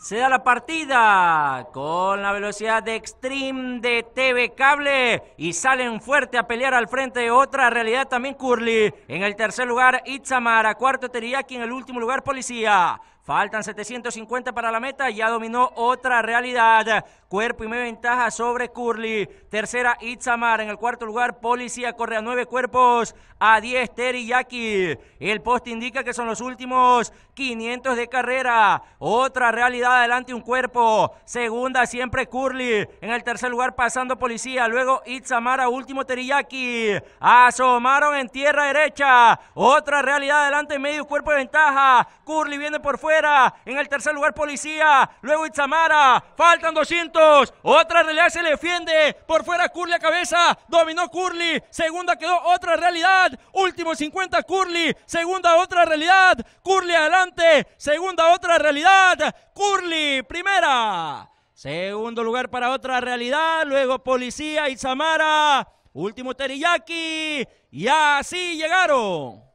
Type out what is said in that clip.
Se da la partida con la velocidad de Extreme de TV Cable y salen fuerte a pelear al frente de otra realidad también Curly. En el tercer lugar Itzamara, cuarto Teriaki, en el último lugar Policía. Faltan 750 para la meta, ya dominó otra realidad. Cuerpo y medio ventaja sobre Curly. Tercera, Itzamar. En el cuarto lugar, Policía corre a nueve cuerpos, a diez Teriyaki. El post indica que son los últimos 500 de carrera. Otra realidad, adelante un cuerpo. Segunda, siempre Curly. En el tercer lugar, pasando Policía. Luego Itzamara último Teriyaki. Asomaron en tierra derecha. Otra realidad, adelante medio cuerpo de ventaja. Curly viene por fuera. En el tercer lugar, Policía. Luego Itzamara. Faltan 200. Otra realidad se le defiende. Por fuera, Curly a cabeza. Dominó Curly. Segunda quedó otra realidad. Último 50, Curly. Segunda otra realidad. Curly adelante. Segunda otra realidad. Curly primera. Segundo lugar para otra realidad. Luego Policía Itzamara, Último Teriyaki. Y así llegaron.